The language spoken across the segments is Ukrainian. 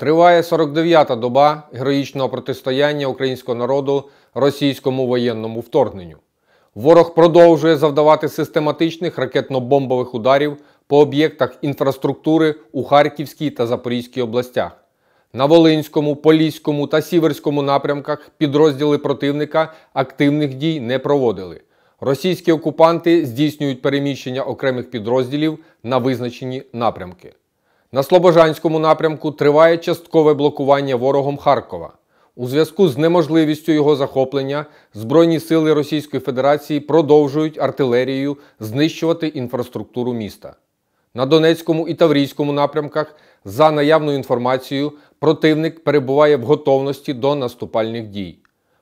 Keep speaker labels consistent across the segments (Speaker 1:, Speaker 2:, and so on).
Speaker 1: Триває 49-та доба героїчного протистояння українського народу російському воєнному вторгненню. Ворог продовжує завдавати систематичних ракетно-бомбових ударів по об'єктах інфраструктури у Харківській та Запорізькій областях. На Волинському, Поліському та Сіверському напрямках підрозділи противника активних дій не проводили. Російські окупанти здійснюють переміщення окремих підрозділів на визначені напрямки. На Слобожанському напрямку триває часткове блокування ворогом Харкова. У зв'язку з неможливістю його захоплення Збройні сили Російської Федерації продовжують артилерією знищувати інфраструктуру міста. На Донецькому і Таврійському напрямках, за наявною інформацією, противник перебуває в готовності до наступальних дій.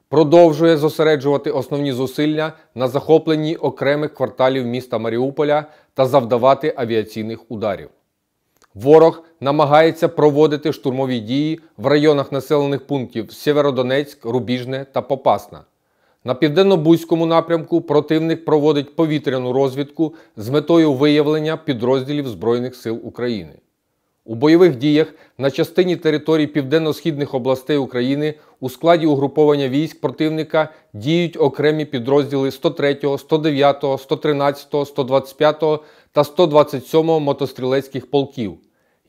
Speaker 1: Продовжує зосереджувати основні зусилля на захопленні окремих кварталів міста Маріуполя та завдавати авіаційних ударів. Ворог намагається проводити штурмові дії в районах населених пунктів Сєвєродонецьк, Рубіжне та Попасна. На південно-бузькому напрямку противник проводить повітряну розвідку з метою виявлення підрозділів Збройних сил України. У бойових діях на частині території південно-східних областей України у складі угруповання військ противника діють окремі підрозділи 103, 109, 113, 125 та 127 мотострілецьких полків.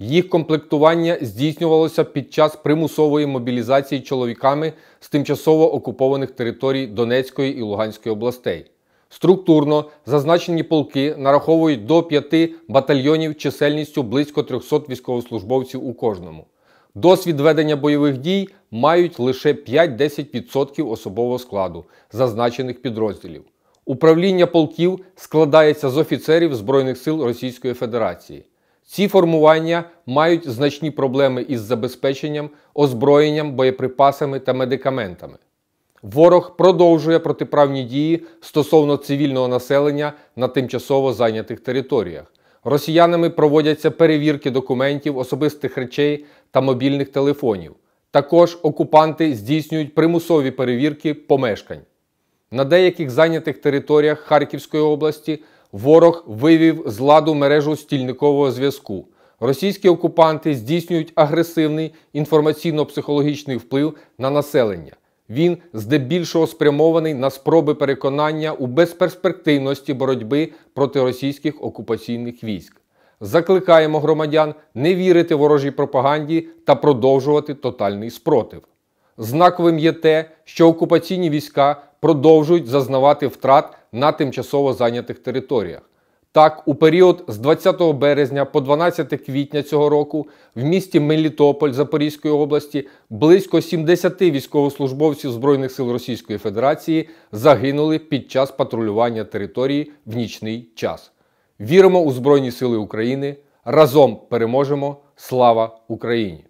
Speaker 1: Їх комплектування здійснювалося під час примусової мобілізації чоловіками з тимчасово окупованих територій Донецької і Луганської областей. Структурно зазначені полки нараховують до п'яти батальйонів чисельністю близько 300 військовослужбовців у кожному. Досвід ведення бойових дій мають лише 5-10% особового складу зазначених підрозділів. Управління полків складається з офіцерів Збройних сил Російської Федерації. Ці формування мають значні проблеми із забезпеченням, озброєнням, боєприпасами та медикаментами. Ворог продовжує протиправні дії стосовно цивільного населення на тимчасово зайнятих територіях. Росіянами проводяться перевірки документів, особистих речей та мобільних телефонів. Також окупанти здійснюють примусові перевірки помешкань. На деяких зайнятих територіях Харківської області. Ворог вивів з ладу мережу стільникового зв'язку. Російські окупанти здійснюють агресивний інформаційно-психологічний вплив на населення. Він здебільшого спрямований на спроби переконання у безперспективності боротьби проти російських окупаційних військ. Закликаємо громадян не вірити ворожій пропаганді та продовжувати тотальний спротив. Знаковим є те, що окупаційні війська продовжують зазнавати втрат на тимчасово зайнятих територіях. Так, у період з 20 березня по 12 квітня цього року в місті Мелітополь Запорізької області близько 70 військовослужбовців Збройних сил Російської Федерації загинули під час патрулювання території в нічний час. Віримо у Збройні Сили України. Разом переможемо! Слава Україні!